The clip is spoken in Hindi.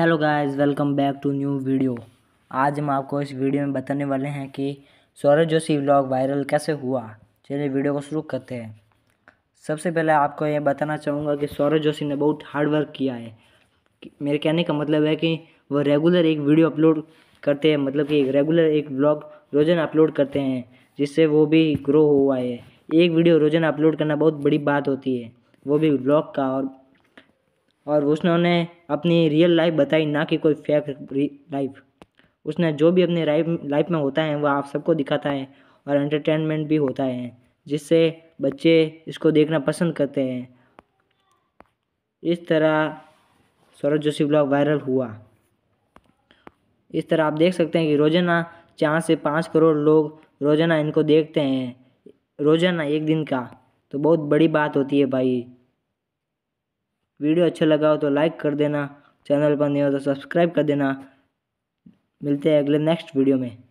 hello guys welcome back to new video आज हम आपको इस वीडियो में बताने वाले हैं कि सौरभ जोशी व्लॉग वायरल कैसे हुआ चलिए वीडियो को शुरू करते हैं सबसे पहले आपको यह बताना चाहूँगा कि सौरभ जोशी ने बहुत हार्ड वर्क किया है मेरे कहने का मतलब है कि वह रेगुलर एक वीडियो अपलोड करते हैं मतलब कि रेगुलर एक ब्लॉग रोजाना अपलोड करते हैं जिससे वो भी ग्रो हुआ है एक वीडियो रोजाना अपलोड करना बहुत बड़ी बात होती है वो भी ब्लॉग का और और उसने अपनी रियल लाइफ बताई ना कि कोई फेक लाइफ उसने जो भी अपने लाइफ लाइफ में होता है वह आप सबको दिखाता है और एंटरटेनमेंट भी होता है जिससे बच्चे इसको देखना पसंद करते हैं इस तरह सौरभ जोशी ब्लॉग वायरल हुआ इस तरह आप देख सकते हैं कि रोज़ाना चार से पाँच करोड़ लोग रोज़ाना इनको देखते हैं रोज़ाना एक दिन का तो बहुत बड़ी बात होती है भाई वीडियो अच्छा लगा हो तो लाइक कर देना चैनल पर नहीं हो तो सब्सक्राइब कर देना मिलते हैं अगले नेक्स्ट वीडियो में